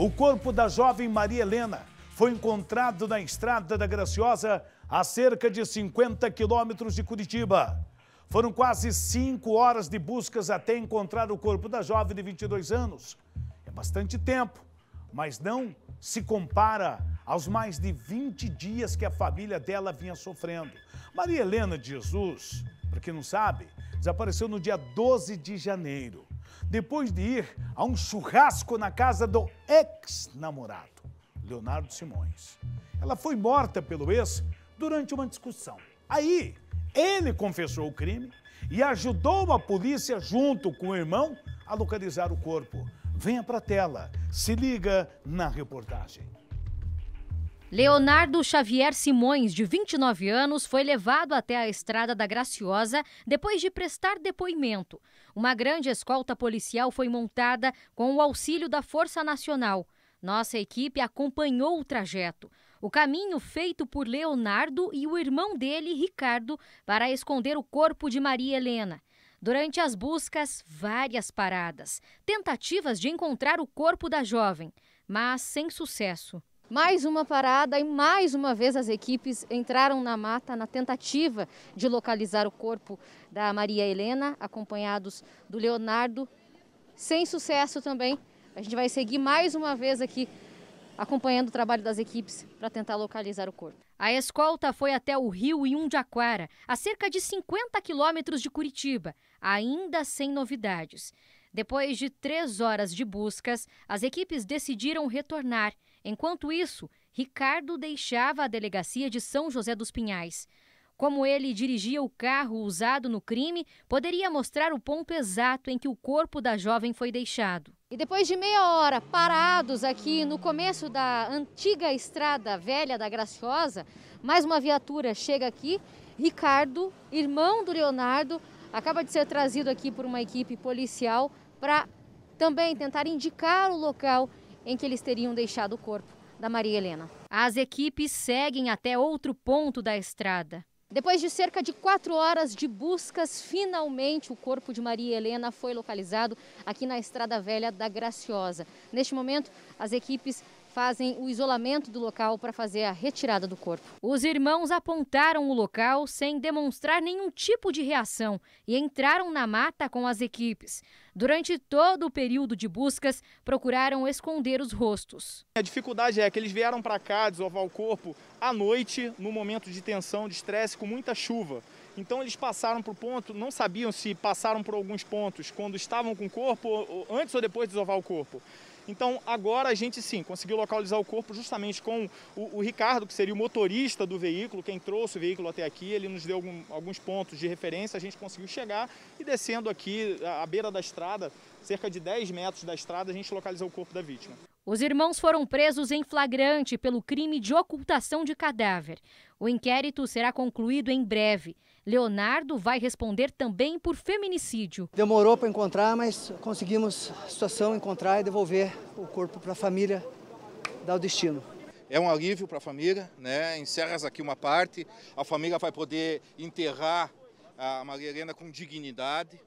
O corpo da jovem Maria Helena foi encontrado na estrada da Graciosa, a cerca de 50 quilômetros de Curitiba. Foram quase cinco horas de buscas até encontrar o corpo da jovem de 22 anos. É bastante tempo, mas não se compara aos mais de 20 dias que a família dela vinha sofrendo. Maria Helena de Jesus, para quem não sabe, desapareceu no dia 12 de janeiro depois de ir a um churrasco na casa do ex-namorado, Leonardo Simões. Ela foi morta pelo ex durante uma discussão. Aí, ele confessou o crime e ajudou a polícia, junto com o irmão, a localizar o corpo. Venha para a tela, se liga na reportagem. Leonardo Xavier Simões, de 29 anos, foi levado até a Estrada da Graciosa depois de prestar depoimento. Uma grande escolta policial foi montada com o auxílio da Força Nacional. Nossa equipe acompanhou o trajeto. O caminho feito por Leonardo e o irmão dele, Ricardo, para esconder o corpo de Maria Helena. Durante as buscas, várias paradas, tentativas de encontrar o corpo da jovem, mas sem sucesso. Mais uma parada e mais uma vez as equipes entraram na mata na tentativa de localizar o corpo da Maria Helena, acompanhados do Leonardo. Sem sucesso também. A gente vai seguir mais uma vez aqui acompanhando o trabalho das equipes para tentar localizar o corpo. A escolta foi até o rio Iundiaquara, a cerca de 50 quilômetros de Curitiba, ainda sem novidades. Depois de três horas de buscas, as equipes decidiram retornar Enquanto isso, Ricardo deixava a delegacia de São José dos Pinhais. Como ele dirigia o carro usado no crime, poderia mostrar o ponto exato em que o corpo da jovem foi deixado. E depois de meia hora parados aqui no começo da antiga estrada velha da Graciosa, mais uma viatura chega aqui. Ricardo, irmão do Leonardo, acaba de ser trazido aqui por uma equipe policial para também tentar indicar o local em que eles teriam deixado o corpo da Maria Helena. As equipes seguem até outro ponto da estrada. Depois de cerca de quatro horas de buscas, finalmente o corpo de Maria Helena foi localizado aqui na Estrada Velha da Graciosa. Neste momento, as equipes fazem o isolamento do local para fazer a retirada do corpo. Os irmãos apontaram o local sem demonstrar nenhum tipo de reação e entraram na mata com as equipes. Durante todo o período de buscas, procuraram esconder os rostos. A dificuldade é que eles vieram para cá desovar o corpo à noite, no momento de tensão, de estresse, com muita chuva. Então eles passaram por ponto, não sabiam se passaram por alguns pontos quando estavam com o corpo, antes ou depois de desovar o corpo. Então agora a gente sim conseguiu localizar o corpo justamente com o, o, Ricardo, que seria o motorista do veículo, quem trouxe o veículo até aqui. Ele nos deu algum, alguns pontos de referência, a gente conseguiu chegar e descendo aqui à beira da estrada, cerca de 10 metros da estrada, a gente localizou o corpo da vítima. Os irmãos foram presos em flagrante pelo crime de ocultação de cadáver. O inquérito será concluído em breve. Leonardo vai responder também por feminicídio. Demorou para encontrar, mas conseguimos a situação, encontrar e devolver o corpo para a família, dar o destino é um alívio para a família, né? Encerras aqui uma parte, a família vai poder enterrar a Maria Helena com dignidade.